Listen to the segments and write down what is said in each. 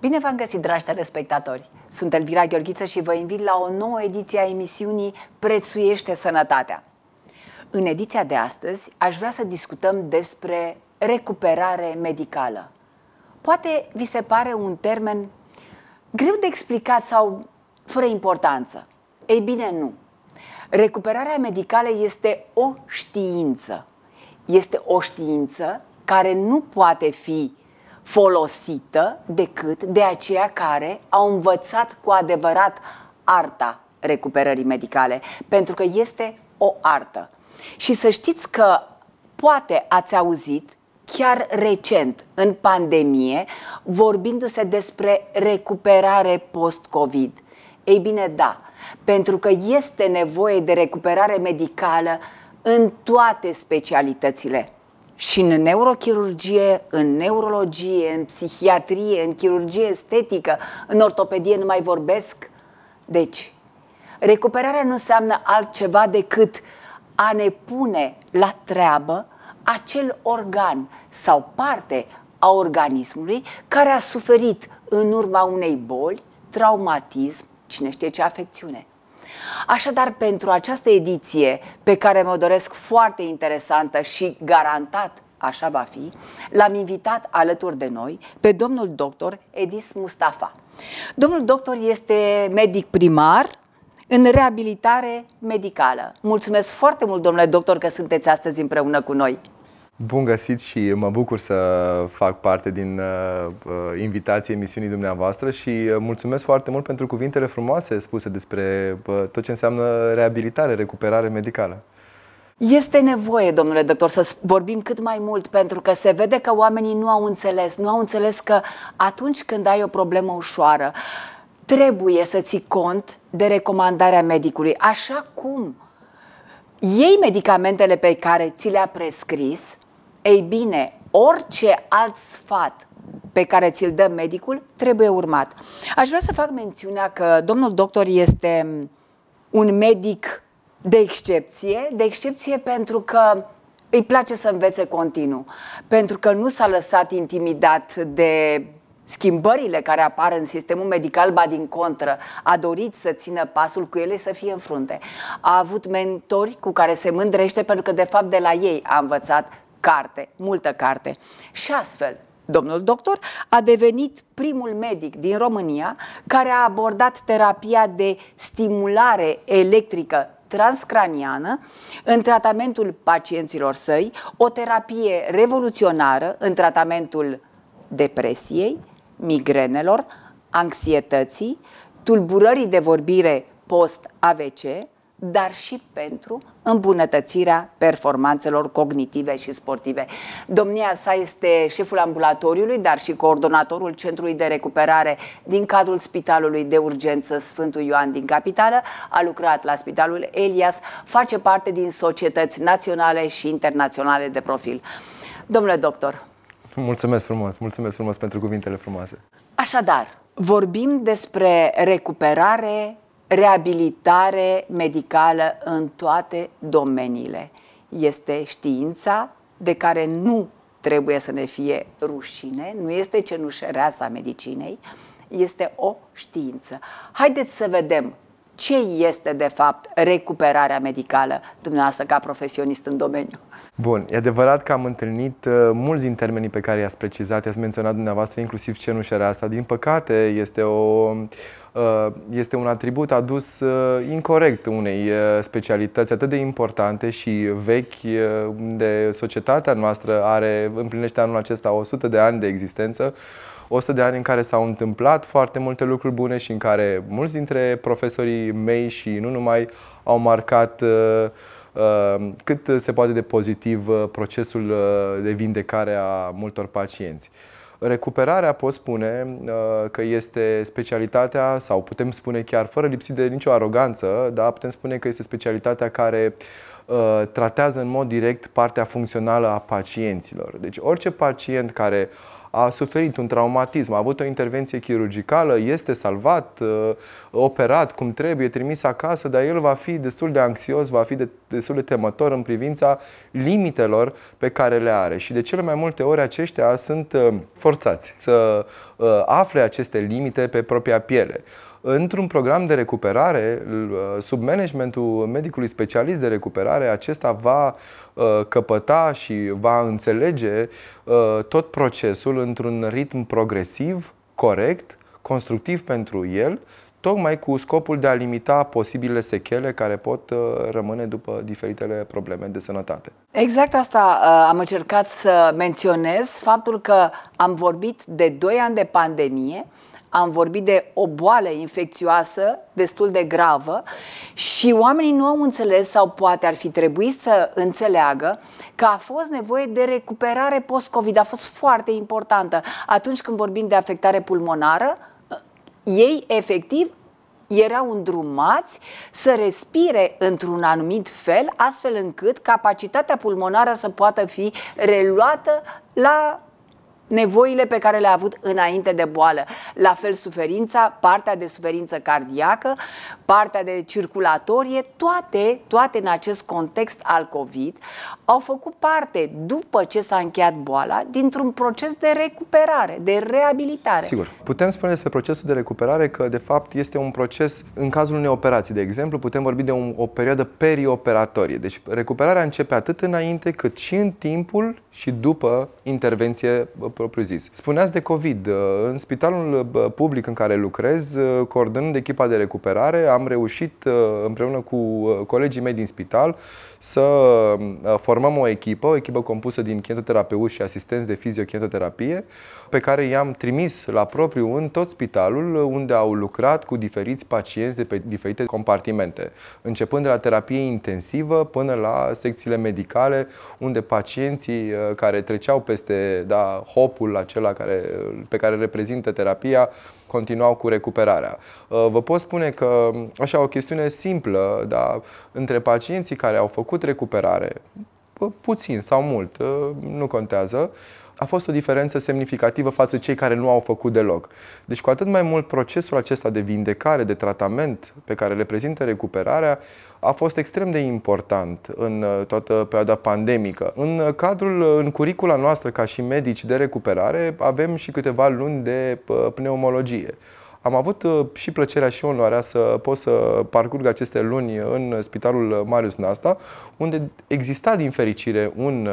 Bine v-am găsit, dragi telespectatori! Sunt Elvira Gheorghiță și vă invit la o nouă ediție a emisiunii Prețuiește Sănătatea. În ediția de astăzi aș vrea să discutăm despre recuperare medicală. Poate vi se pare un termen greu de explicat sau fără importanță. Ei bine, nu. Recuperarea medicală este o știință. Este o știință care nu poate fi folosită decât de aceia care au învățat cu adevărat arta recuperării medicale, pentru că este o artă. Și să știți că poate ați auzit chiar recent, în pandemie, vorbindu-se despre recuperare post-COVID. Ei bine, da, pentru că este nevoie de recuperare medicală în toate specialitățile și în neurochirurgie, în neurologie, în psihiatrie, în chirurgie estetică, în ortopedie nu mai vorbesc. Deci, recuperarea nu înseamnă altceva decât a ne pune la treabă acel organ sau parte a organismului care a suferit în urma unei boli, traumatism, cine știe ce afecțiune. Așadar, pentru această ediție, pe care mi-o doresc foarte interesantă și garantat așa va fi, l-am invitat alături de noi pe domnul doctor Edis Mustafa. Domnul doctor este medic primar în reabilitare medicală. Mulțumesc foarte mult, domnule doctor, că sunteți astăzi împreună cu noi. Bun găsit și mă bucur să fac parte din uh, uh invitație emisiunii dumneavoastră și uh, mulțumesc foarte mult pentru cuvintele frumoase spuse despre uh, tot ce înseamnă reabilitare, recuperare medicală. Este nevoie, domnule doctor, să vorbim cât mai mult, pentru că se vede că oamenii nu au înțeles. Nu au înțeles că atunci când ai o problemă ușoară, trebuie să ții cont de recomandarea medicului, așa cum iei medicamentele pe care ți le-a prescris, ei bine, orice alt sfat pe care ți-l dă medicul trebuie urmat. Aș vrea să fac mențiunea că domnul doctor este un medic de excepție, de excepție pentru că îi place să învețe continuu, pentru că nu s-a lăsat intimidat de schimbările care apar în sistemul medical, ba din contră, a dorit să țină pasul cu ele să fie în frunte. A avut mentori cu care se mândrește pentru că de fapt de la ei a învățat carte, multă carte. Și astfel, domnul doctor a devenit primul medic din România care a abordat terapia de stimulare electrică transcraniană în tratamentul pacienților săi, o terapie revoluționară în tratamentul depresiei, migrenelor, anxietății, tulburării de vorbire post-AVC, dar și pentru îmbunătățirea performanțelor cognitive și sportive. Domnia sa este șeful ambulatoriului, dar și coordonatorul Centrului de Recuperare din cadrul Spitalului de Urgență Sfântul Ioan din Capitală, a lucrat la Spitalul Elias, face parte din societăți naționale și internaționale de profil. Domnule doctor, Mulțumesc frumos, mulțumesc frumos pentru cuvintele frumoase. Așadar, vorbim despre recuperare reabilitare medicală în toate domeniile. Este știința de care nu trebuie să ne fie rușine, nu este cenușăreasa medicinei, este o știință. Haideți să vedem ce este de fapt recuperarea medicală dumneavoastră ca profesionist în domeniu? Bun, e adevărat că am întâlnit uh, mulți din termenii pe care i-ați precizat, i-ați menționat dumneavoastră, inclusiv cenușerea asta. Din păcate, este o uh, este un atribut adus uh, incorrect unei specialități atât de importante și vechi, unde societatea noastră are, împlinește anul acesta 100 de ani de existență, 100 de ani în care s-au întâmplat foarte multe lucruri bune și în care mulți dintre profesorii mei și nu numai au marcat uh, uh, cât se poate de pozitiv uh, procesul de vindecare a multor pacienți. Recuperarea pot spune că este specialitatea, sau putem spune chiar fără lipsi de nicio aroganță, dar putem spune că este specialitatea care tratează în mod direct partea funcțională a pacienților. Deci orice pacient care a suferit un traumatism, a avut o intervenție chirurgicală, este salvat, uh, operat cum trebuie, trimis acasă, dar el va fi destul de anxios, va fi de, destul de temător în privința limitelor pe care le are. Și de cele mai multe ori aceștia sunt uh, forțați să uh, afle aceste limite pe propria piele într-un program de recuperare, sub managementul medicului specialist de recuperare, acesta va Uh, căpăta și va înțelege uh, tot procesul într-un ritm progresiv, corect, constructiv pentru el, tocmai cu scopul de a limita posibile sechele care pot uh, rămâne după diferitele probleme de sănătate. Exact asta am încercat să menționez, faptul că am vorbit de 2 ani de pandemie, am vorbit de o boală infecțioasă destul de gravă și oamenii nu au înțeles sau poate ar fi trebuit să înțeleagă că a fost nevoie de recuperare post-COVID, a fost foarte importantă. Atunci când vorbim de afectare pulmonară, ei efectiv erau îndrumați să respire într-un anumit fel, astfel încât capacitatea pulmonară să poată fi reluată la nevoile pe care le-a avut înainte de boală. La fel suferința, partea de suferință cardiacă, partea de circulatorie, toate, toate în acest context al COVID au făcut parte, după ce s-a încheiat boala, dintr-un proces de recuperare, de reabilitare. Sigur. Putem spune despre procesul de recuperare că, de fapt, este un proces, în cazul unei operații, de exemplu, putem vorbi de un, o perioadă perioperatorie. Deci recuperarea începe atât înainte cât și în timpul și după intervenție propriu-zis. Spuneați de COVID. Uh, în spitalul uh, public în care lucrez, uh, coordonând echipa de recuperare, am reușit împreună cu colegii mei din spital să uh, formăm o echipă, o echipă compusă din chinetoterapeuți și asistenți de fiziokinetoterapie, pe care i-am trimis la propriu în tot spitalul uh, unde au lucrat cu diferiți pacienți de pe diferite compartimente, începând de la terapie intensivă până la secțiile medicale, unde pacienții uh, care treceau peste da, hopul acela care, pe care reprezintă terapia, continuau cu recuperarea. Uh, vă pot spune că mm, așa o chestiune simplă, dar între pacienții care au făcut recuperare, puțin sau mult, uh, nu contează, a fost o diferență semnificativă față de cei care nu au făcut deloc. Deci cu atât mai mult procesul acesta de vindecare, de tratament pe care le prezintă recuperarea, a fost extrem de important în uh, toată perioada pandemică. În uh, cadrul, uh, în curicula noastră ca și medici de recuperare, avem și câteva luni de pneumologie. Am avut și plăcerea și onoarea să pot să parcurg aceste luni în Spitalul Marius Nasta, unde exista din fericire un,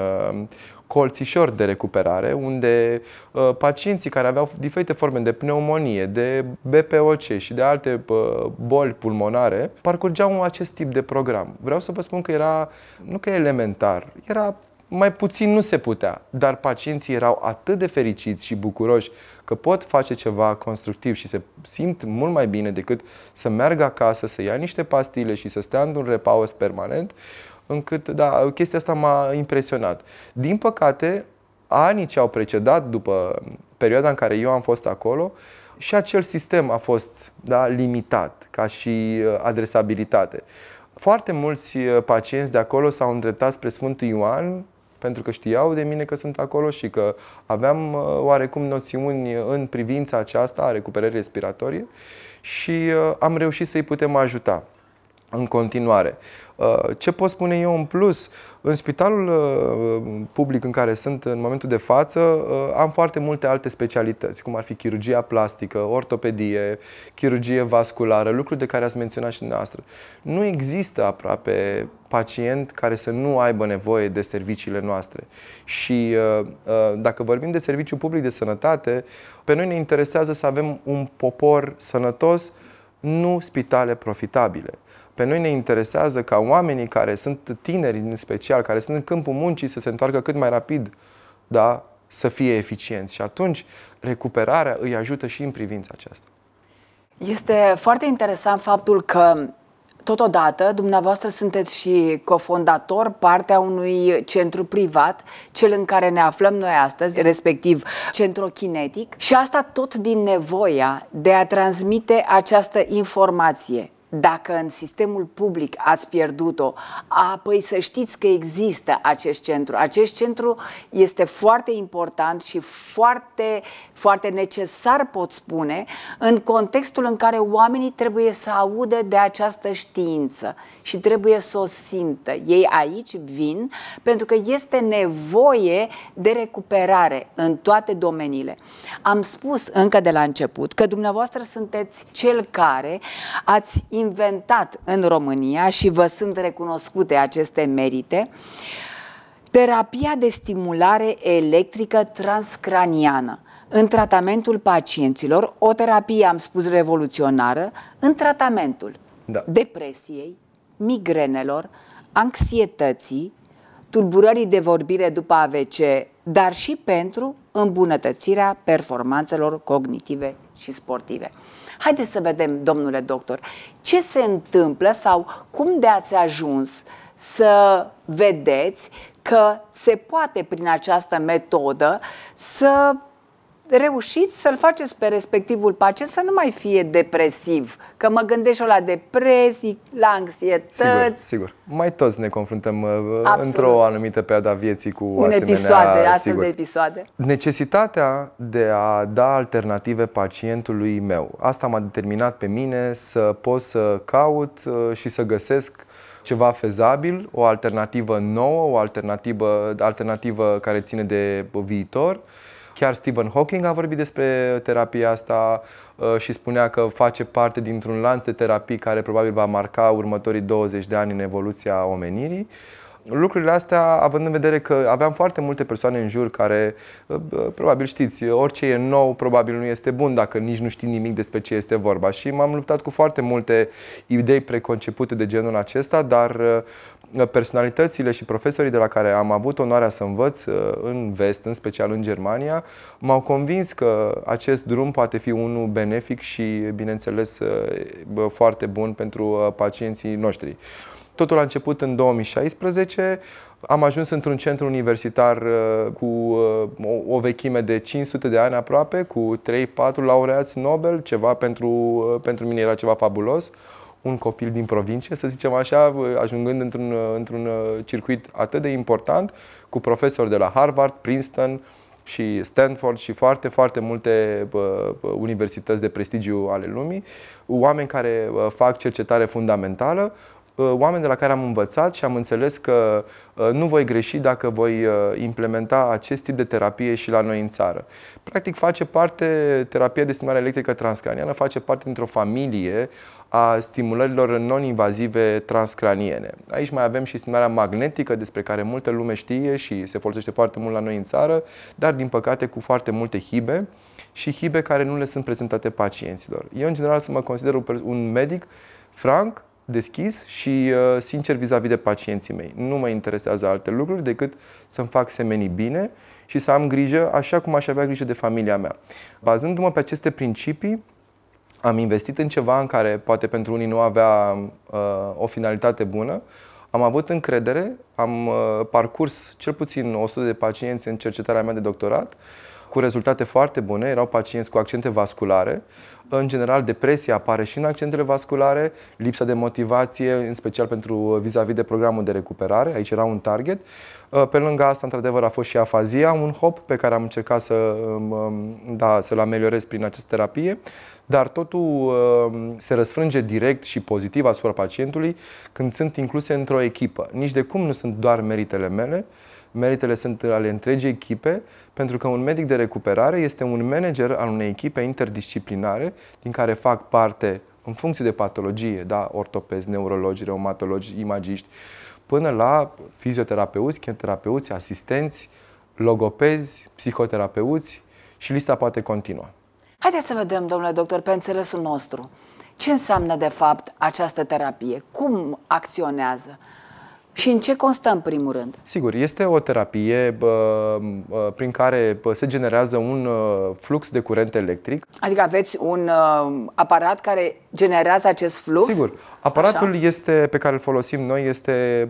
colțișor de recuperare, unde uh, pacienții care aveau diferite forme de pneumonie, de BPOC și de alte uh, boli pulmonare, parcurgeau acest tip de program. Vreau să vă spun că era, nu că elementar, era mai puțin nu se putea, dar pacienții erau atât de fericiți și bucuroși că pot face ceva constructiv și se simt mult mai bine decât să meargă acasă, să ia niște pastile și să stea într-un repaus permanent încât da, chestia asta m-a impresionat. Din păcate, anii ce au precedat după perioada în care eu am fost acolo, și acel sistem a fost da, limitat ca și uh, adresabilitate. Foarte mulți uh, pacienți de acolo s-au îndreptat spre Sfântul Ioan pentru că știau de mine că sunt acolo și că aveam uh, oarecum noțiuni în privința aceasta a recuperării respiratorie și am reușit să-i putem ajuta în continuare. Uh, ce pot spune eu în plus? În spitalul uh, public în care sunt în momentul de față uh, am foarte multe alte specialități, cum ar fi chirurgia plastică, ortopedie, chirurgie vasculară, lucruri de care ați menționat și dumneavoastră. Nu există aproape pacient care să nu aibă nevoie de serviciile noastre. Și dacă vorbim de serviciu public de sănătate, pe noi ne interesează să avem un popor sănătos, nu spitale profitabile. Pe noi ne interesează ca oamenii care sunt tineri în special, care sunt în câmpul muncii, să se întoarcă cât mai rapid, da? să fie eficienți. Și atunci recuperarea îi ajută și în privința aceasta. Este foarte interesant faptul că Totodată, dumneavoastră sunteți și cofondator, partea unui centru privat, cel în care ne aflăm noi astăzi, respectiv centrochinetic, și asta tot din nevoia de a transmite această informație dacă în sistemul public ați pierdut-o, apoi să știți că există acest centru. Acest centru este foarte important și foarte, foarte necesar, pot spune, în contextul în care oamenii trebuie să audă de această știință și trebuie să o simtă. Ei aici vin pentru că este nevoie de recuperare în toate domeniile. Am spus încă de la început că dumneavoastră sunteți cel care ați inventat în România și vă sunt recunoscute aceste merite, terapia de stimulare electrică transcraniană în tratamentul pacienților, o terapie, am spus, revoluționară, în tratamentul da. depresiei, migrenelor, anxietății, tulburării de vorbire după AVC, dar și pentru îmbunătățirea performanțelor cognitive și sportive. Haideți să vedem, domnule doctor, ce se întâmplă sau cum de ați ajuns să vedeți că se poate prin această metodă să reușit să-l faceți pe respectivul pacient să nu mai fie depresiv. Că mă gândești la depresii, la anxietăți. Sigur, sigur. Mai toți ne confruntăm uh, într-o anumită perioadă a vieții cu Un asemenea... episoade, astfel sigur. de episoade. Necesitatea de a da alternative pacientului meu. Asta m-a determinat pe mine să pot să caut uh, și să găsesc ceva fezabil, o alternativă nouă, o alternativă, alternativă care ține de viitor Chiar Stephen Hawking a vorbit despre terapia asta uh, și spunea că face parte dintr-un lanț de terapii care probabil va marca următorii 20 de ani în evoluția omenirii lucrurile astea, având în vedere că aveam foarte multe persoane în jur care, uh, uh, probabil știți, orice e nou, probabil nu este bun dacă nici nu știi nimic despre ce este vorba. Și m-am luptat cu foarte multe idei preconcepute de genul acesta, dar personalitățile și profesorii de la care am avut onoarea să învăț uh, în vest, în special în Germania, m-au convins că acest drum poate fi unul benefic și, bineînțeles, uh, foarte bun pentru uh, pacienții noștri. Totul a început în 2016. Am ajuns într-un centru universitar cu o vechime de 500 de ani aproape, cu 3-4 laureați Nobel, ceva pentru, pentru mine era ceva fabulos un copil din provincie, să zicem așa, ajungând într-un, uh, într-un uh, circuit atât de important, cu profesori de la Harvard, Princeton și Stanford și foarte, foarte multe universități de prestigiu ale lumii, oameni care fac cercetare fundamentală, Uh, oameni de la care am învățat și am înțeles că uh, nu voi greși dacă voi uh, implementa acest tip de terapie și la noi în țară. Practic face parte, terapia de stimulare electrică transcraniană face parte dintr-o familie a stimulărilor non-invazive transcraniene. Aici mai avem și stimularea magnetică, despre care multă lume știe și se folosește foarte mult la noi în țară, dar din păcate cu foarte multe hibe și hibe care nu le sunt prezentate pacienților. Eu, în general, să mă consider un medic franc, deschis și uh, sincer vis-a-vis de pacienții mei. Nu mă interesează alte lucruri decât să-mi fac semenii bine și să am grijă așa cum aș avea grijă de familia mea. Bazându-mă pe aceste principii, am investit în ceva în care poate pentru unii nu avea uh, o finalitate bună, am avut încredere, am uh, parcurs cel puțin 100 de pacienți în cercetarea mea de doctorat, cu rezultate foarte bune, erau pacienți cu accente vasculare, în general, depresia apare și în accentele vasculare, lipsa de motivație, în special pentru uh, vis-a-vis -vis de programul de recuperare, aici era un target. Uh, pe lângă asta, într-adevăr, a fost și afazia, un hop pe care am încercat să, um, um, da, să-l ameliorez prin această terapie, dar totul um, se răsfrânge direct și pozitiv asupra pacientului când sunt incluse într-o echipă. Nici de cum nu sunt doar meritele mele, Meritele sunt ale întregii echipe, pentru că un medic de recuperare este un manager al unei echipe interdisciplinare, din care fac parte, în funcție de patologie, da, ortopezi, neurologi, reumatologi, imagiști, până la fizioterapeuți, chimioterapeuți, asistenți, logopezi, psihoterapeuți și lista poate continua. Haideți să vedem, domnule doctor, pe înțelesul nostru. Ce înseamnă, de fapt, această terapie? Cum acționează? Și în ce constă în primul rând? Sigur, este o terapie bă, prin care se generează un uh, flux de curent electric. Adică aveți un uh, aparat care generează acest flux? Sigur. Aparatul Așa. este, pe care îl folosim noi este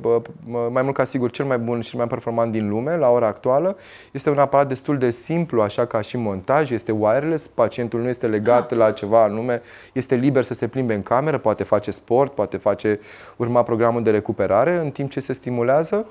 mai mult ca sigur cel mai bun și cel mai performant din lume la ora actuală. Este un aparat destul de simplu, așa ca și montaj, este wireless, pacientul nu este legat ah. la ceva anume, este liber să se plimbe în cameră, poate face sport, poate face urma programul de recuperare în timp ce se stimulează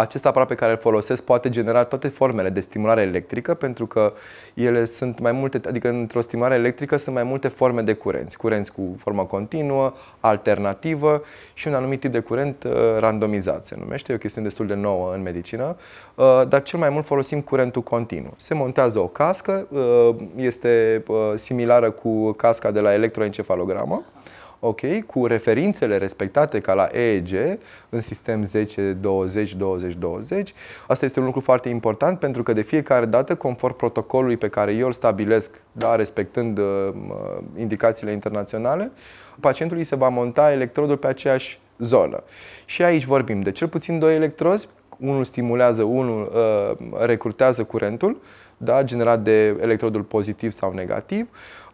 acest aparat pe care îl folosesc poate genera toate formele de stimulare electrică pentru că ele sunt mai multe, adică într-o stimulare electrică sunt mai multe forme de curenți. Curenți cu formă continuă, alternativă și un anumit tip de curent uh, randomizat se numește, e o chestiune destul de nouă în medicină, uh, dar cel mai mult folosim curentul continuu. Se montează o cască, uh, este similară cu casca de la electroencefalogramă, ok, cu referințele respectate ca la EEG în sistem 10, 20, 20, 20. Asta este un lucru foarte important pentru că de fiecare dată, conform protocolului pe care eu îl stabilesc, da, respectând uh, indicațiile internaționale, pacientului se va monta electrodul pe aceeași zonă. Și aici vorbim de cel puțin doi electrozi, unul stimulează, unul uh, recrutează curentul, da, generat de electrodul pozitiv sau negativ.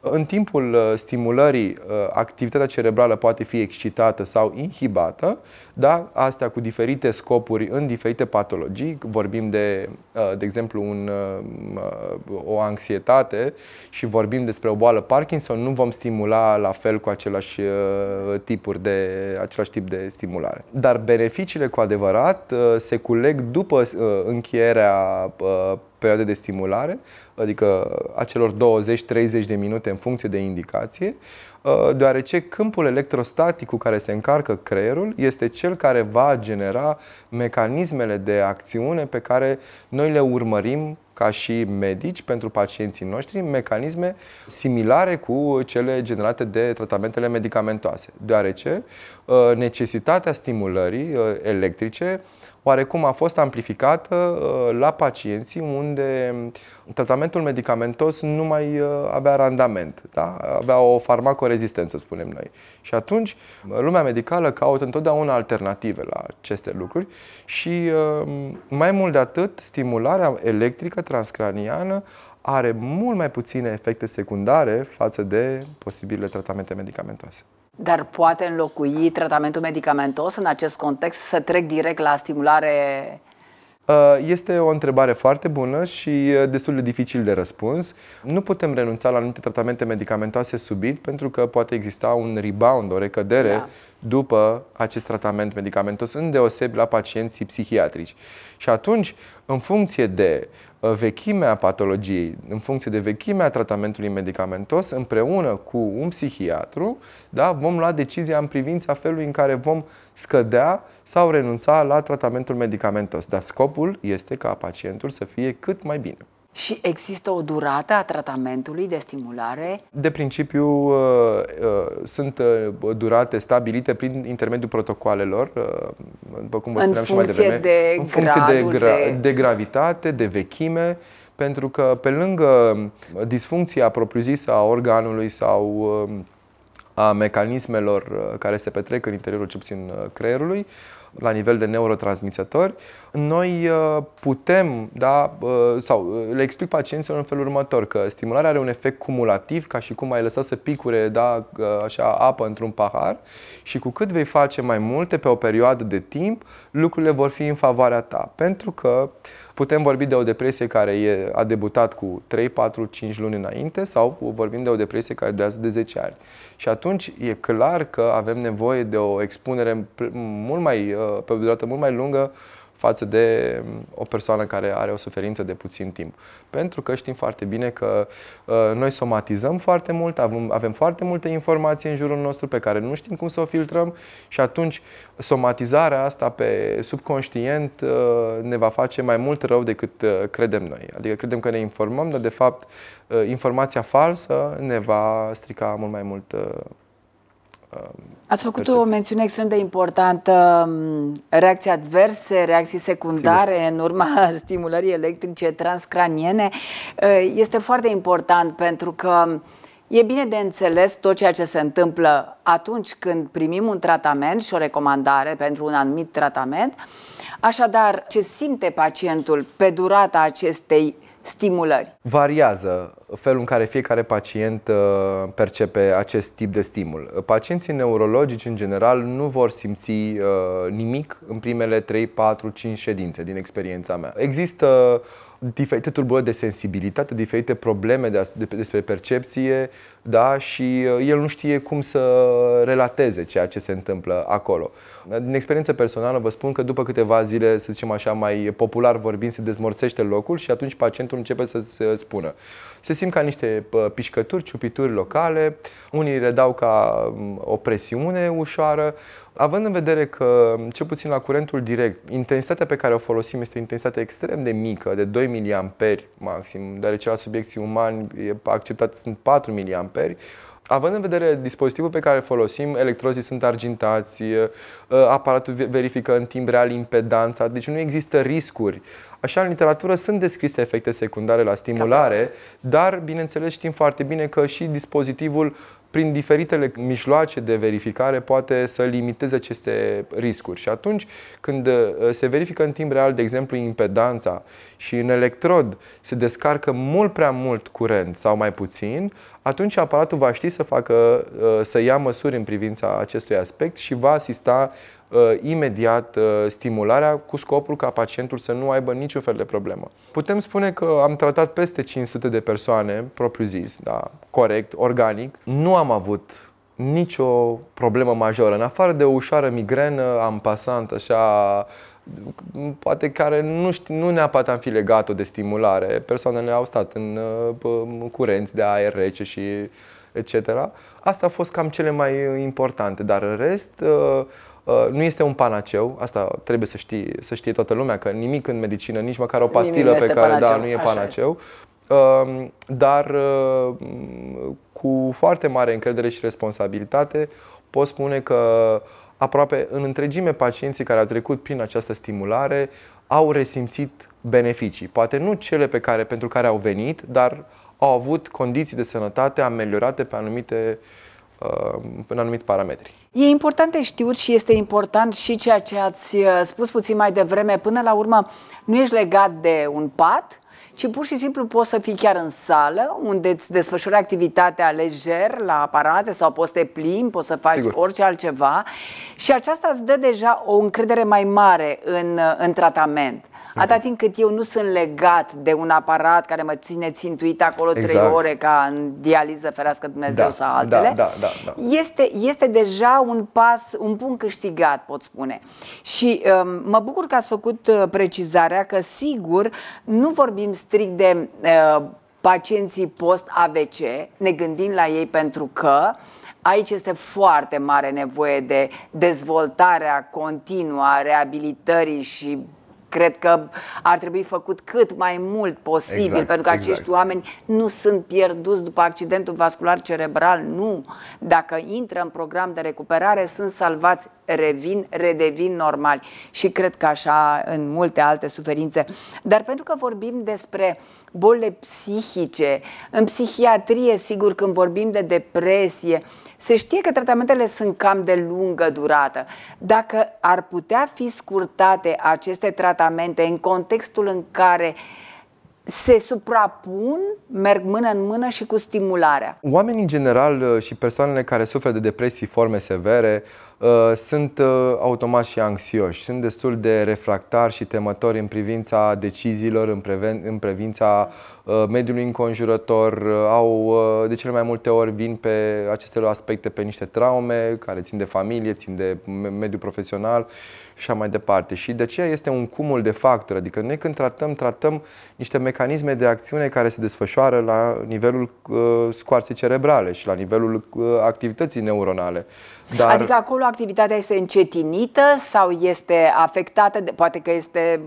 În timpul uh, stimulării, uh, activitatea cerebrală poate fi excitată sau inhibată, da? astea cu diferite scopuri în diferite patologii. Vorbim de, uh, de exemplu, un, o anxietate și vorbim despre o boală Parkinson, nu vom stimula la fel cu același, tipuri de, același tip de stimulare. Dar beneficiile cu adevărat se culeg după încheierea perioade de stimulare, adică acelor 20-30 de minute în funcție de indicație, uh, deoarece câmpul electrostatic cu care se încarcă creierul este cel care va genera mecanismele de acțiune pe care noi le urmărim ca și medici pentru pacienții noștri mecanisme similare cu cele generate de tratamentele medicamentoase, deoarece uh, necesitatea stimulării uh, electrice oarecum a fost amplificată uh, la pacienții unde mm, tratamentul medicamentos nu mai uh, avea randament, da? avea o farmacorezistență, spunem noi. Și atunci uh, lumea medicală caută întotdeauna alternative la aceste lucruri și mai mult de atât, stimularea electrică transcraniană are mult mai puține efecte secundare față de posibile tratamente medicamentoase. Dar poate înlocui tratamentul medicamentos în acest context să trec direct la stimulare? Uh, este o întrebare foarte bună și uh, destul de dificil de răspuns. Nu putem renunța la anumite tratamente medicamentoase subit pentru că poate exista un rebound, o recădere da. după acest tratament medicamentos, îndeosebi la pacienții psihiatrici. Și atunci, în funcție de Uh, vechimea patologiei, în funcție de vechimea tratamentului medicamentos, împreună cu un psihiatru, da, vom lua decizia în privința felului în care vom scădea sau renunța la tratamentul medicamentos. Dar scopul este ca pacientul să fie cât mai bine. Și există o durată a tratamentului de stimulare? De principiu, uh, uh, sunt uh, durate stabilite prin intermediul protocoalelor, după cum vă spuneam și mai devreme, de în funcție de, gra- de... de gravitate, de vechime, pentru că pe lângă disfuncția propriu-zisă a organului sau a mecanismelor care se petrec în interiorul, cel creierului, la nivel de neurotransmițători, noi uh, putem, da, uh, sau uh, le explic pacienților în felul următor, că stimularea are un efect cumulativ, ca și cum ai lăsa să picure, da, așa, apă într-un pahar și cu cât vei face mai multe pe o perioadă de timp, lucrurile vor fi în favoarea ta. Pentru că putem vorbi de o depresie care e, a debutat cu 3, 4, 5 luni înainte sau vorbim de o depresie care durează de 10 ani. Și atunci e clar că avem nevoie de o expunere mult mai, uh, pe o durată mult mai lungă față de mm, o persoană care are o suferință de puțin timp. Pentru că știm foarte bine că uh, noi somatizăm foarte mult, avem, avem foarte multe informații în jurul nostru pe care nu știm cum să o filtrăm și atunci somatizarea asta pe subconștient uh, ne va face mai mult rău decât uh, credem noi. Adică credem că ne informăm, dar de fapt informația falsă ne va strica mult mai mult Ați făcut o mențiune extrem de importantă, um, reacții adverse, reacții secundare Sigur. în urma stimulării electrice transcraniene. Uh, este foarte important pentru că um, E bine de înțeles tot ceea ce se întâmplă atunci când primim un tratament și o recomandare pentru un anumit tratament. Așadar, ce simte pacientul pe durata acestei stimulări? Variază felul în care fiecare pacient uh, percepe acest tip de stimul. Pacienții neurologici, în general, nu vor simți uh, nimic în primele 3, 4, 5 ședințe din experiența mea. Există diferite tulburări de sensibilitate, diferite probleme despre percepție, da? și uh, el nu știe cum să relateze ceea ce se întâmplă acolo. Din experiență personală vă spun că după câteva zile, să zicem așa, mai popular vorbind, se dezmorțește locul și atunci pacientul începe să se spună. Se simt ca niște uh, pișcături, ciupituri locale, unii redau ca um, o presiune ușoară, Având în vedere că, um, cel puțin la curentul direct, intensitatea pe care o folosim este o intensitate extrem de mică, de 2 mA maxim, deoarece la subiecții umani acceptat sunt 4 mA, amperi. Având în vedere dispozitivul pe care îl folosim, electrozii sunt argintați, aparatul verifică în timp real impedanța, deci nu există riscuri. Așa, în literatură sunt descrise efecte secundare la stimulare, dar, bineînțeles, știm foarte bine că și dispozitivul prin diferitele mijloace de verificare poate să limiteze aceste riscuri. Și atunci când uh, se verifică în timp real, de exemplu, impedanța și în electrod se descarcă mult prea mult curent sau mai puțin, atunci aparatul va ști să facă, uh, să ia măsuri în privința acestui aspect și va asista Uh, imediat uh, stimularea cu scopul ca pacientul să nu aibă niciun fel de problemă. Putem spune că am tratat peste 500 de persoane, propriu zis, da, corect, organic. Nu am avut nicio problemă majoră, în afară de o ușoară migrenă, am pasant așa, poate care nu, știu, nu neapărat am fi legat-o de stimulare. Persoanele au stat în, uh, în curenți de aer rece și etc. Asta a fost cam cele mai importante, dar în rest Uh, nu este un panaceu, asta trebuie să știe, să știe toată lumea, că nimic în medicină, nici măcar o pastilă pe care da, panaceu. da, nu e panaceu, um, dar uh, cu foarte mare încredere și responsabilitate pot spune că aproape în întregime pacienții care au trecut prin această stimulare au resimțit beneficii. Poate nu cele pe care, pentru care au venit, dar au avut condiții de sănătate ameliorate pe anumite, în uh, anumite parametri. E important de știut și este important și ceea ce ați uh, spus puțin mai devreme. Până la urmă, nu ești legat de un pat, ci pur și simplu poți să fii chiar în sală, unde îți desfășuri activitatea lejer, la aparate sau poți să te plimbi, poți să faci Sigur. orice altceva și aceasta îți dă deja o încredere mai mare în, uh, în tratament. Atâta timp cât eu nu sunt legat de un aparat care mă ține țintuit acolo exact. trei ore ca în dializă, ferească Dumnezeu da, sau altele, da, da, da, da. Este, este deja un pas, un punct câștigat, pot spune. Și um, mă bucur că ați făcut uh, precizarea că, sigur, nu vorbim strict de uh, pacienții post-AVC, ne gândim la ei pentru că Aici este foarte mare nevoie de dezvoltarea continuă a reabilitării și cred că ar trebui făcut cât mai mult posibil, exact, pentru că exact. acești oameni nu sunt pierduți după accidentul vascular cerebral, nu. Dacă intră în program de recuperare, sunt salvați revin, redevin normali. Și cred că așa în multe alte suferințe. Dar pentru că vorbim despre bolile psihice, în psihiatrie, sigur, când vorbim de depresie, se știe că tratamentele sunt cam de lungă durată. Dacă ar putea fi scurtate aceste tratamente în contextul în care uh, se suprapun, merg mână în mână și cu stimularea. Oamenii în general uh, și persoanele care suferă de depresii forme severe uh, sunt uh, automat și anxioși, sunt destul de refractari și temători în privința deciziilor, în, privința mediului înconjurător, au de cele mai multe ori vin pe aceste aspecte pe niște traume care țin de familie, țin de mediul profesional așa mai departe. Și de aceea este un cumul de factori. Adică noi când tratăm, tratăm niște mecanisme de acțiune care se desfășoară la nivelul uh, scoarței cerebrale și la nivelul uh, activității neuronale. Dar... Adică acolo activitatea este încetinită sau este afectată, de, poate că este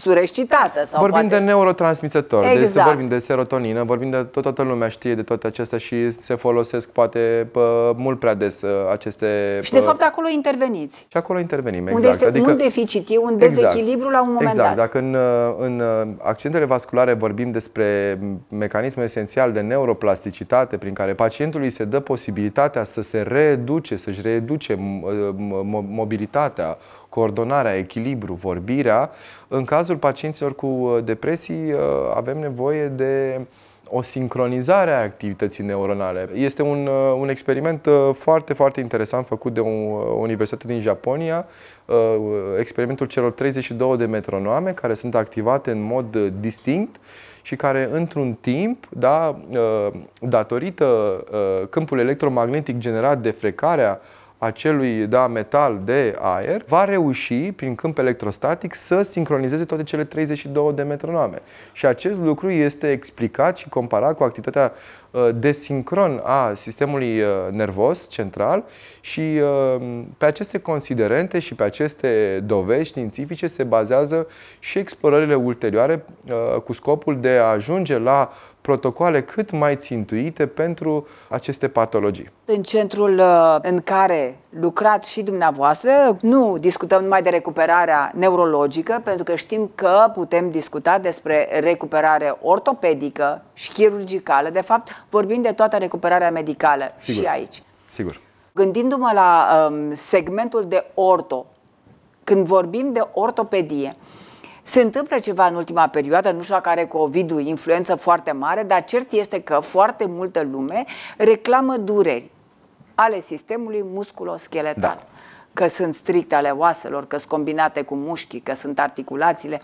sureșcitată. Sau vorbim poate... de neurotransmisători, exact. deci vorbim de serotonină, vorbim de tot, toată lumea știe de toate acestea și se folosesc poate pă, mult prea des ă, aceste... Și de fapt acolo interveniți. Și acolo intervenim, exact. Unde este adică... un deficit, e un exact. dezechilibru exact. la un moment exact. dat. Dacă în, ă, în ă, accidentele vasculare vorbim despre mecanismul esențial de neuroplasticitate prin care pacientului se dă posibilitatea să se reduce, să-și reduce mobilitatea, coordonarea, echilibru, vorbirea. În cazul pacienților cu uh, depresii uh, avem nevoie de o sincronizare a activității neuronale. Este un, uh, un experiment foarte, foarte interesant făcut de o universitate din Japonia, experimentul celor 32 de metronoame care sunt activate în mod distinct și care într-un timp, da, datorită câmpul electromagnetic generat de frecarea acelui da, metal de aer va reuși, prin câmp electrostatic, să sincronizeze toate cele 32 de metronome. Și acest lucru este explicat și comparat cu activitatea Uh, desincron a sistemului uh, nervos central și uh, pe aceste considerente și pe aceste dovești științifice se bazează și explorările ulterioare cu scopul de a ajunge la protocoale cât mai țintuite pentru aceste patologii. În centrul în care lucrați și dumneavoastră. Nu discutăm numai de recuperarea neurologică, pentru că știm că putem discuta despre recuperare ortopedică și chirurgicală. De fapt, vorbim de toată recuperarea medicală Sigur. și aici. Sigur. Gândindu-mă la um, segmentul de orto, când vorbim de ortopedie, se întâmplă ceva în ultima perioadă, nu știu dacă are COVID-ul influență foarte mare, dar cert este că foarte multă lume reclamă dureri ale sistemului musculoscheletal. Da. Că sunt strict ale oaselor, că sunt combinate cu mușchii, că sunt articulațiile.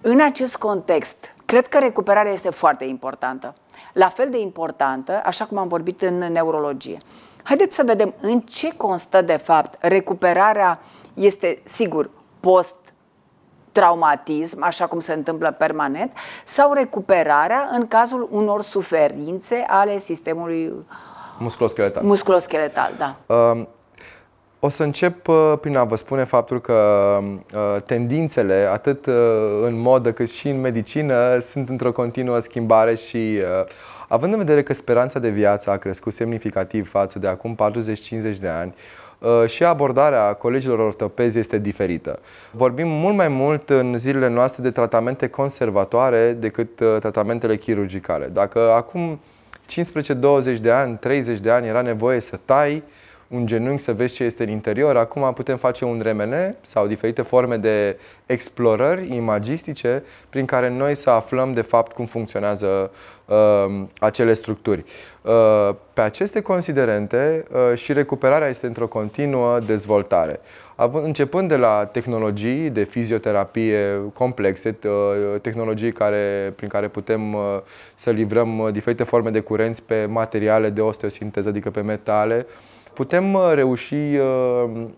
În acest context, cred că recuperarea este foarte importantă. La fel de importantă, așa cum am vorbit în neurologie. Haideți să vedem în ce constă de fapt recuperarea este, sigur, post traumatism, așa cum se întâmplă permanent, sau recuperarea în cazul unor suferințe ale sistemului Musculoscheletal. Musculoscheletal, da. Um, o să încep uh, prin a vă spune faptul că um, uh, tendințele, atât uh, în modă cât și în medicină, sunt într-o continuă schimbare și având în vedere că speranța de viață a crescut semnificativ față de acum 40-50 de ani, și abordarea colegilor ortopezi este diferită. Vorbim mult mai mult în zilele noastre de tratamente conservatoare decât tratamentele chirurgicale. Dacă acum 15-20 de ani, 30 de ani era nevoie să tai un genunchi să vezi ce este în interior. Acum putem face un remene sau diferite forme de explorări imagistice prin care noi să aflăm de fapt cum funcționează uh, acele structuri. Uh, pe aceste considerente uh, și recuperarea este într-o continuă dezvoltare începând de la tehnologii de fizioterapie complexe, tehnologii care, prin care putem ă, să livrăm ă, diferite forme de curenți pe materiale de osteosinteză, adică pe metale, putem uh, reuși uh,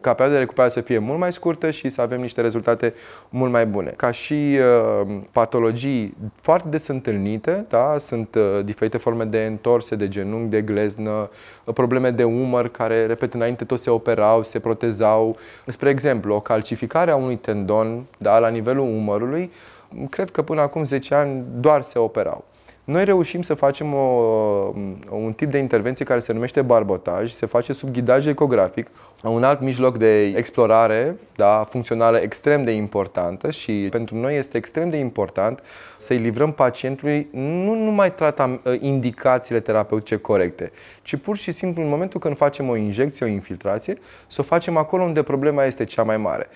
ca perioada de recuperare să fie mult mai scurtă și să avem niște rezultate mult mai bune. Ca și uh, patologii foarte des întâlnite, da? sunt diferite forme de întorse, de genunchi, de gleznă, probleme de umăr care, repet, înainte tot se operau, se protezau. Spre exemplu, o calcificare a unui tendon da? la nivelul umărului, cred că până acum 10 ani doar se operau. Noi reușim să facem o, un tip de intervenție care se numește barbotaj, se face sub ghidaj ecografic, un alt mijloc de explorare, da, funcțională extrem de importantă și pentru noi este extrem de important să-i livrăm pacientului nu numai tratam, ă, indicațiile terapeutice corecte, ci pur și simplu în momentul când facem o injecție, o infiltrație, să o facem acolo unde problema este cea mai mare.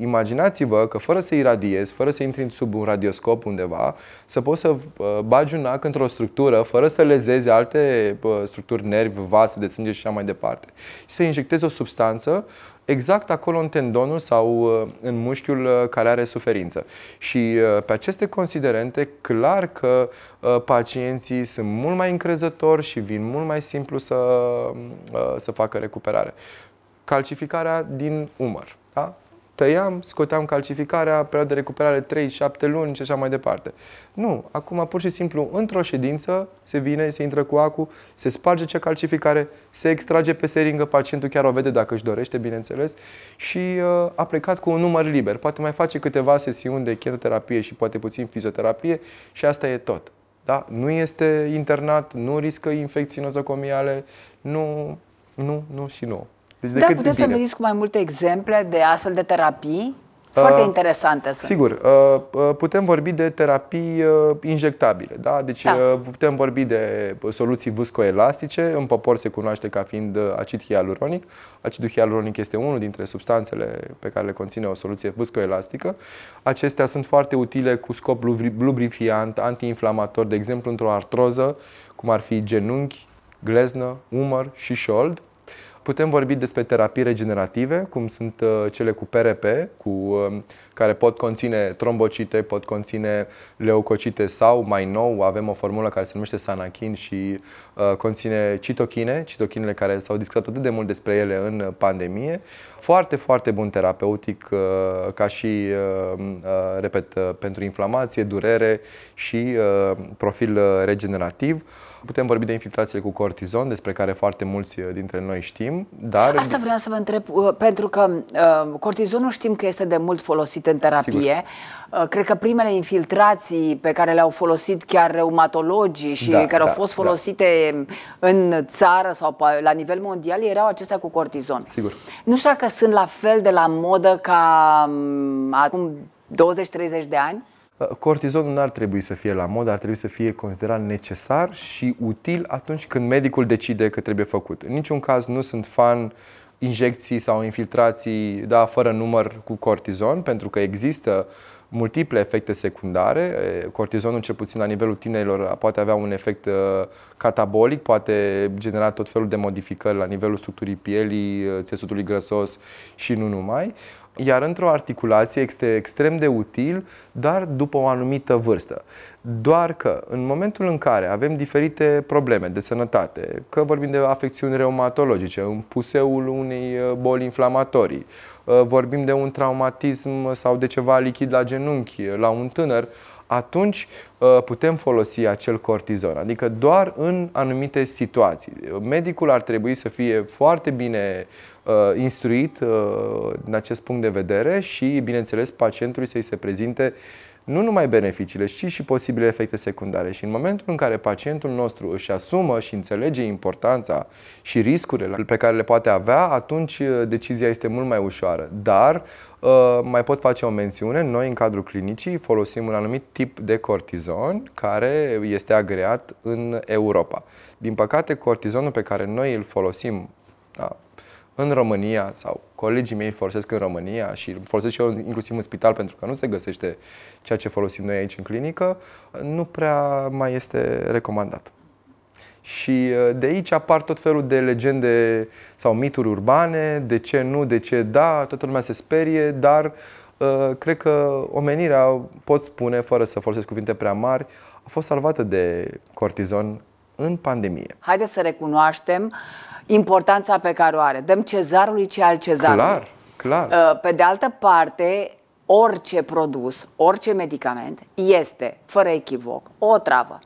Imaginați-vă că fără să iradiezi, fără să intri sub un radioscop undeva, să poți să ă, bagi un ac într-o structură fără să lezezi alte ă, structuri, nervi, vase de sânge și așa mai departe și să injectezi o substanță substanță exact acolo în tendonul sau uh, în mușchiul uh, care are suferință. Și uh, pe aceste considerente, clar că pacienții sunt mult mai încrezători și vin mult mai simplu să, să facă recuperare. Calcificarea din umăr. Da? tăiam, scoteam calcificarea, perioada de recuperare 3-7 luni și așa mai departe. Nu, acum pur și simplu într-o ședință se vine, se intră cu acu, se sparge cea calcificare, se extrage pe seringă, pacientul chiar o vede dacă își dorește, bineînțeles, și uh, a plecat cu un număr liber. Poate mai face câteva sesiuni de chimioterapie și poate puțin fizioterapie și asta e tot. Da? Nu este internat, nu riscă infecții nozocomiale, nu, nu, nu și nu. Deci da, puteți să veniți cu mai multe exemple de astfel de terapii? Foarte uh, interesante sunt. Sigur, uh, uh putem vorbi de terapii uh, injectabile, da? Deci da. Uh, putem vorbi de uh, soluții viscoelastice, în popor se cunoaște ca fiind uh, acid hialuronic. Acidul hialuronic este unul dintre substanțele pe care le conține o soluție viscoelastică. Acestea sunt foarte utile cu scop lubrifiant, antiinflamator, de exemplu într-o artroză, cum ar fi genunchi, gleznă, umăr și șold. Putem vorbi despre terapii regenerative, cum sunt uh, cele cu PRP, cu, um, care pot conține trombocite, pot conține leucocite sau mai nou avem o formulă care se numește Sanakin și uh, conține citochine, citochinele care s-au discutat atât de mult despre ele în pandemie. Foarte, foarte bun terapeutic uh, ca și, um, uh, repet, uh, pentru inflamație, durere și uh, profil regenerativ. Putem vorbi de infiltrație cu cortizon, despre care foarte mulți uh, dintre noi știm, dar... Asta vreau să vă întreb, uh, pentru că uh, cortizonul știm că este de mult folosit în terapie. Sigur. cred că primele infiltrații pe care le-au folosit chiar reumatologii și da, care da, au fost da. folosite da. în țară sau la nivel mondial erau acestea cu cortizon. Sigur. Nu știu dacă sunt la fel de la modă ca mm, acum 20-30 de ani? Uh, cortizonul nu ar trebui să fie la mod, ar trebui să fie considerat necesar și util atunci când medicul decide că trebuie făcut. În niciun caz nu sunt fan injecții sau infiltrații da, fără număr cu cortizon, pentru că există multiple efecte secundare. Cortizonul, cel puțin la nivelul tinerilor, poate avea un efect uh, catabolic, poate genera tot felul de modificări la nivelul structurii pielii, uh, țesutului grăsos și nu numai. Iar într-o articulație este extrem de util, dar după o anumită vârstă. Doar că în momentul în care avem diferite probleme de sănătate, că vorbim de afecțiuni reumatologice, în puseul unei uh, boli inflamatorii, uh, vorbim de un traumatism sau de ceva lichid la genunchi la un tânăr, atunci uh, putem folosi acel cortizon, adică doar în anumite situații. Medicul ar trebui să fie foarte bine Uh, instruit uh, din acest punct de vedere și, bineînțeles, pacientului să-i se prezinte nu numai beneficiile, ci și posibile efecte secundare. Și în momentul în care pacientul nostru își asumă și înțelege importanța și riscurile pe care le poate avea, atunci uh, decizia este mult mai ușoară. Dar mai pot face o mențiune, noi în cadrul clinicii folosim un anumit tip de cortizon care este agreat în Europa. Din păcate, cortizonul pe care noi îl folosim da, în România sau colegii mei folosesc în România și folosesc și eu inclusiv în spital pentru că nu se găsește ceea ce folosim noi aici în clinică, nu prea mai este recomandat. Și uh, de aici apar tot felul de legende sau mituri urbane, de ce nu, de ce da, toată lumea se sperie, dar uh, cred că omenirea, pot spune, fără să folosesc cuvinte prea mari, a fost salvată de cortizon în pandemie. Haideți să recunoaștem importanța pe care o are. Dăm cezarului ce al cezarului. Clar, clar. Uh, pe de altă parte, orice produs, orice medicament este, fără echivoc, o travă.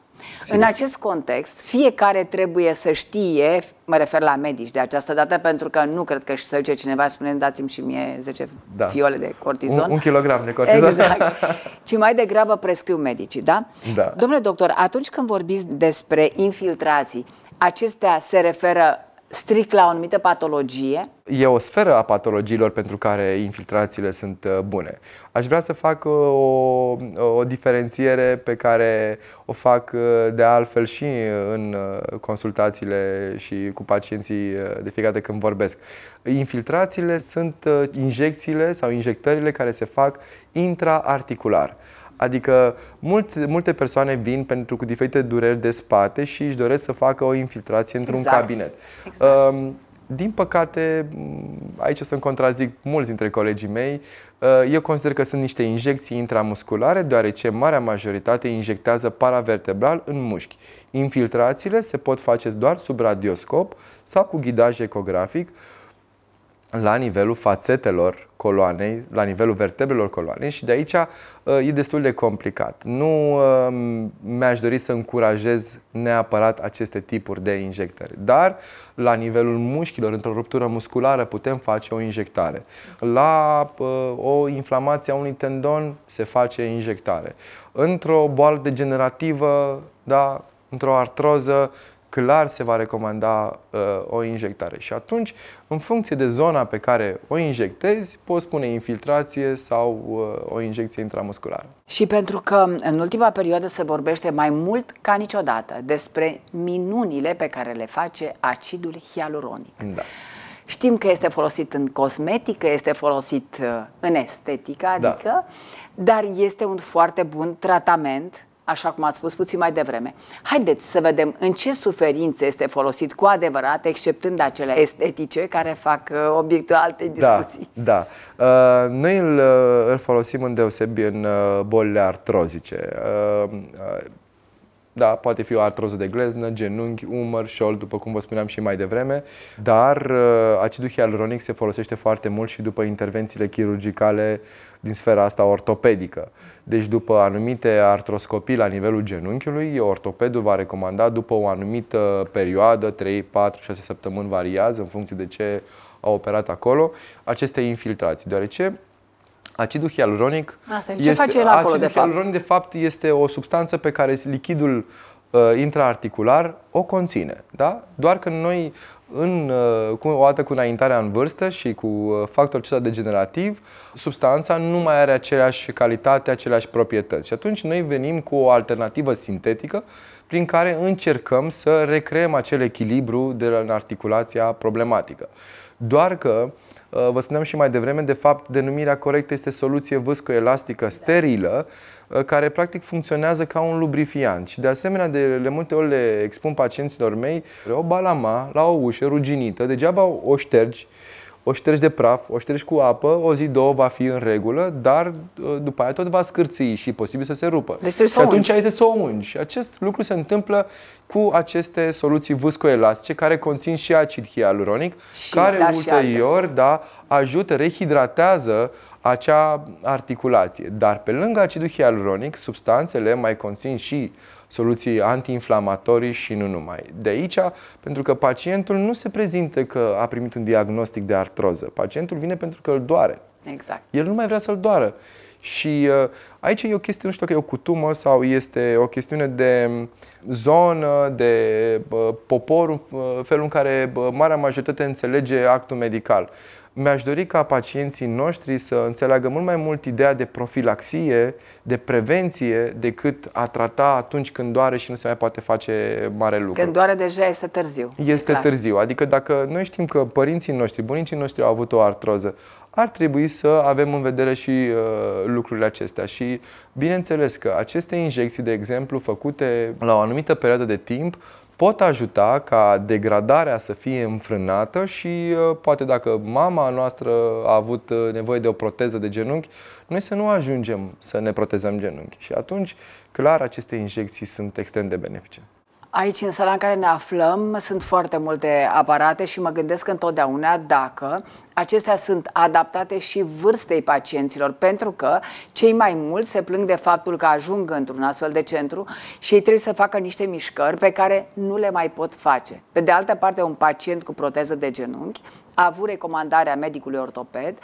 Sim. În acest context, fiecare trebuie să știe, mă refer la medici de această dată, pentru că nu cred că și să duce cineva spune dați-mi și mie 10 da. fiole de cortizon. Un, un kilogram de cortizon. Exact. Ci mai degrabă prescriu medicii, da? da? Domnule doctor, atunci când vorbiți despre infiltrații, acestea se referă strict la o anumită patologie? E o sferă a patologiilor pentru care infiltrațiile sunt uh, bune. Aș vrea să fac uh, o, o diferențiere pe care o fac uh, de altfel și în consultațiile și cu pacienții de fiecare dată când vorbesc. Infiltrațiile sunt injecțiile sau injectările care se fac intraarticular. Adică mulți, multe persoane vin pentru cu diferite dureri de spate și își doresc să facă o infiltrație într-un exact. cabinet. Exact. Uh, din păcate, aici o să-mi contrazic mulți dintre colegii mei, ehm, eu consider că sunt niște injecții intramusculare, deoarece marea majoritate injectează paravertebral în mușchi. Infiltrațiile se pot face doar sub radioscop sau cu ghidaj ecografic, la nivelul fațetelor coloanei, la nivelul vertebrelor coloanei și de aici uh, e destul de complicat. Nu um, mi-aș dori să încurajez neapărat aceste tipuri de injectări, dar la nivelul mușchilor, într-o ruptură musculară, putem face o injectare. La uh, o inflamație a unui tendon se face injectare. Într-o boală degenerativă, da, într-o artroză, clar se va recomanda uh, o injectare. Și atunci, în funcție de zona pe care o injectezi, poți pune infiltrație sau uh, o injecție intramusculară. Și pentru că în ultima perioadă se vorbește mai mult ca niciodată despre minunile pe care le face acidul hialuronic. Da. Știm că este folosit în cosmetică, este folosit uh, în estetică, da. adică, da. dar este un foarte bun tratament așa cum ați spus puțin mai devreme. Haideți să vedem în ce suferințe este folosit cu adevărat, exceptând acele estetice care fac uh, obiectul altei da, discuții. Da, da. noi îl, uh, îl folosim deosebi în bolile artrozice. da, poate fi o artroză de gleznă, genunchi, umăr, șol, după cum vă spuneam și mai devreme, dar acidul hialuronic se folosește foarte mult și după intervențiile chirurgicale din sfera asta ortopedică. Deci după anumite artroscopii la nivelul genunchiului, ortopedul va recomanda după o anumită perioadă, 3, 4, 6 săptămâni variază în funcție de ce a operat acolo, aceste infiltrații, deoarece acidul hialuronic Asta e. Ce este, face el acolo, acidul de hialuronic, fapt? hialuronic, de fapt, este o substanță pe care lichidul Uh, intraarticular o conține. Da? Doar că noi, în, uh, cu, dată cu înaintarea în vârstă și cu uh, factorul acesta degenerativ, substanța nu mai are aceleași calitate, aceleași proprietăți. Și atunci noi venim cu o alternativă sintetică prin care încercăm să recreăm acel echilibru de la articulația problematică. Doar că, uh, vă spuneam și mai devreme, de fapt, denumirea corectă este soluție vâscoelastică da. sterilă, uh, care practic funcționează ca un lubrifiant. Și de asemenea, de, de multe ori le expun pacienților mei o balama la o ușă ruginită, degeaba o ștergi, o ștergi de praf, o ștergi cu apă, o zi, două va fi în regulă, dar uh, după aia tot va scârți și posibil să se rupă. Deci trebuie să o atunci ai să o ungi. Și acest lucru se întâmplă cu aceste soluții viscoelastice care conțin și acid hialuronic, și, care da, ulterior da, ajută, rehidratează acea articulație. Dar pe lângă acidul hialuronic, substanțele mai conțin și soluții antiinflamatorii și nu numai. De aici, pentru că pacientul nu se prezintă că a primit un diagnostic de artroză. Pacientul vine pentru că îl doare. Exact. El nu mai vrea să-l doară. Și uh, aici e o chestie, nu știu că e o cutumă sau este o chestiune de um, zonă, de uh, popor, uh, felul în care marea majoritate înțelege actul medical mi-aș dori ca pacienții noștri să înțeleagă mult mai mult ideea de profilaxie, de prevenție, decât a trata atunci când doare și nu se mai poate face mare lucru. Când doare deja este târziu. Este clar. târziu. Adică dacă noi știm că părinții noștri, bunicii noștri au avut o artroză, ar trebui să avem în vedere și uh, lucrurile acestea. Și bineînțeles că aceste injecții, de exemplu, făcute la o anumită perioadă de timp, pot ajuta ca degradarea să fie înfrânată și uh, poate dacă mama noastră a avut uh, nevoie de o proteză de genunchi, noi să nu ajungem să ne protezăm genunchi. Și atunci, clar, aceste injecții sunt extrem de benefice. Aici, în sala în care ne aflăm, sunt foarte multe aparate și mă gândesc întotdeauna dacă acestea sunt adaptate și vârstei pacienților, pentru că cei mai mulți se plâng de faptul că ajung într-un astfel de centru și ei trebuie să facă niște mișcări pe care nu le mai pot face. Pe de altă parte, un pacient cu proteză de genunchi a avut recomandarea medicului ortoped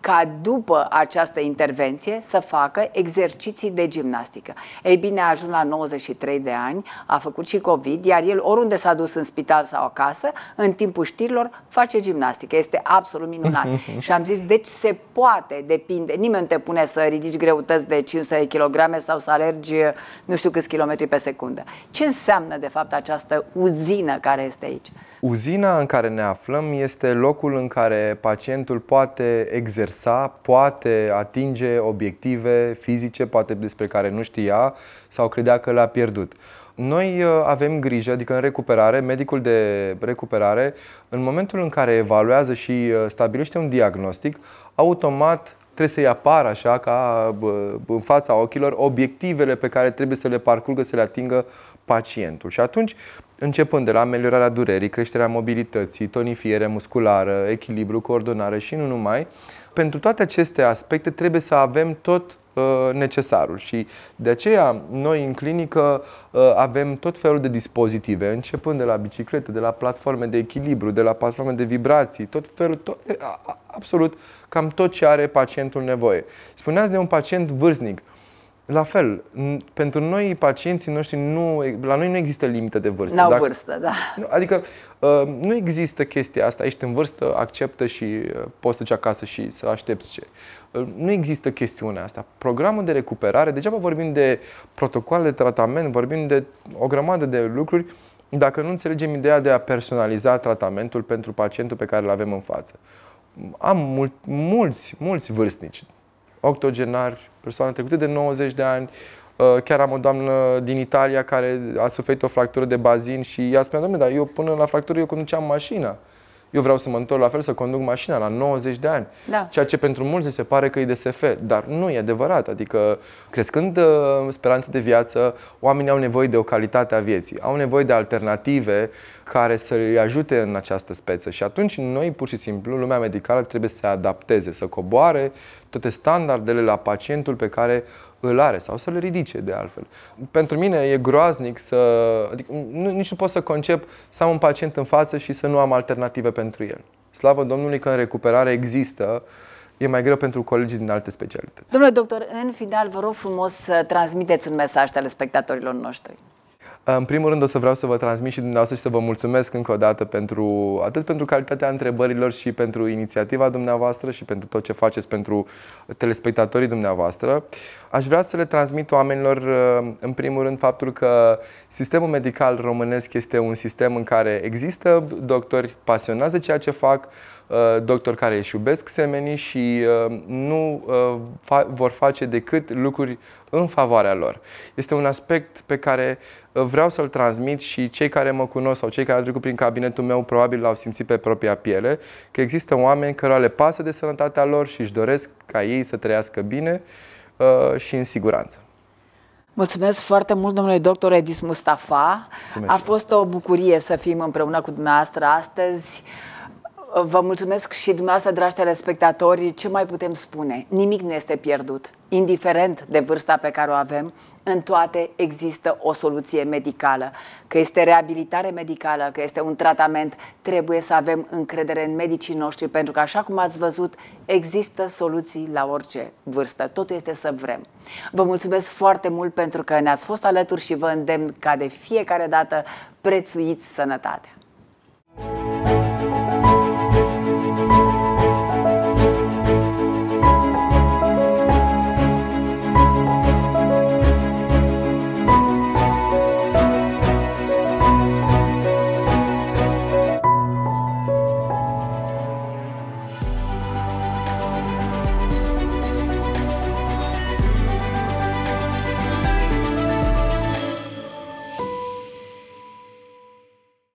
ca după această intervenție să facă exerciții de gimnastică. Ei bine, a ajuns la 93 de ani, a făcut și COVID, iar el oriunde s-a dus în spital sau acasă, în timpul știrilor face gimnastică. Este absolut minunat. și am zis, deci se poate, depinde. Nimeni nu te pune să ridici greutăți de 500 de kilograme sau să alergi uh, nu știu câți kilometri pe secundă. Ce înseamnă, de fapt, această uzină care este aici? Uzina în care ne aflăm este locul în care pacientul poate exersa, poate atinge obiective fizice, poate despre care nu știa sau credea că le-a pierdut. Noi uh, avem grijă, adică în recuperare, medicul de recuperare, în momentul în care evaluează și uh, stabilește un diagnostic, automat trebuie să-i apară așa ca în fața ochilor obiectivele pe care trebuie să le parcurgă, să le atingă pacientul. Și atunci începând de la ameliorarea durerii, creșterea mobilității, tonifiere musculară, echilibru, coordonare și nu numai, pentru toate aceste aspecte trebuie să avem tot uh, necesarul și de aceea noi în clinică uh, avem tot felul de dispozitive, începând de la biciclete, de la platforme de echilibru, de la platforme de vibrații, tot felul, tot, absolut cam tot ce are pacientul nevoie. Spuneați de un pacient vârstnic. La fel, pentru noi pacienții noștri nu, la noi nu există limită de vârstă. N-au Dacă, vârstă, da. Adică uh, nu există chestia asta, ești în vârstă, acceptă și uh, poți să acasă și să aștepți ce. Uh, nu există chestiunea asta. Programul de recuperare, degeaba vorbim de protocoale de tratament, vorbim de o grămadă de lucruri, dacă nu înțelegem ideea de a personaliza tratamentul pentru pacientul pe care îl avem în față. Am mul- mulți, mulți vârstnici, octogenari, persoană trecută de 90 de ani, uh, chiar am o doamnă din Italia care a suferit o fractură de bazin și ea spunea, doamne, dar eu până la fractură eu conduceam mașina. Eu vreau să mă întorc la fel, să conduc mașina la 90 de ani. Da. Ceea ce pentru mulți se pare că e de SF, dar nu e adevărat. Adică, crescând uh, speranța de viață, oamenii au nevoie de o calitate a vieții, au nevoie de alternative care să îi ajute în această speță. Și atunci, noi, pur și simplu, lumea medicală trebuie să se adapteze, să coboare toate standardele la pacientul pe care îl are sau să-l ridice de altfel. Pentru mine e groaznic să... Adică, nu, nici nu pot să concep să am un pacient în față și să nu am alternative pentru el. Slavă Domnului că în recuperare există e mai greu pentru colegii din alte specialități. Domnule doctor, în final vă rog frumos să transmiteți un mesaj telespectatorilor noștri. În primul rând o să vreau să vă transmit și dumneavoastră și să vă mulțumesc încă o dată pentru, atât pentru calitatea întrebărilor și pentru inițiativa dumneavoastră și pentru tot ce faceți pentru telespectatorii dumneavoastră. Aș vrea să le transmit oamenilor uh, în primul rând faptul că sistemul medical românesc este un sistem în care există doctori pasionați de ceea ce fac, Uh, doctor care își iubesc semenii și uh, nu uh, vor face decât lucruri în favoarea lor. Este un aspect pe care vreau să-l transmit și cei care mă cunosc sau cei care au trecut prin cabinetul meu probabil l-au simțit pe propria piele, că există oameni care le pasă de sănătatea lor și își doresc ca ei să trăiască bine și în siguranță. Mulțumesc foarte mult, domnule doctor Edis Mustafa. Mulțumesc. A fost o bucurie să fim împreună cu dumneavoastră astăzi. Vă mulțumesc și dumneavoastră, dragi telespectatori. Ce mai putem spune? Nimic nu este pierdut. Indiferent de vârsta pe care o avem, în toate există o soluție medicală. Că este reabilitare medicală, că este un tratament, trebuie să avem încredere în medicii noștri, pentru că, așa cum ați văzut, există soluții la orice vârstă. Totul este să vrem. Vă mulțumesc foarte mult pentru că ne-ați fost alături și vă îndemn ca de fiecare dată prețuiți sănătatea.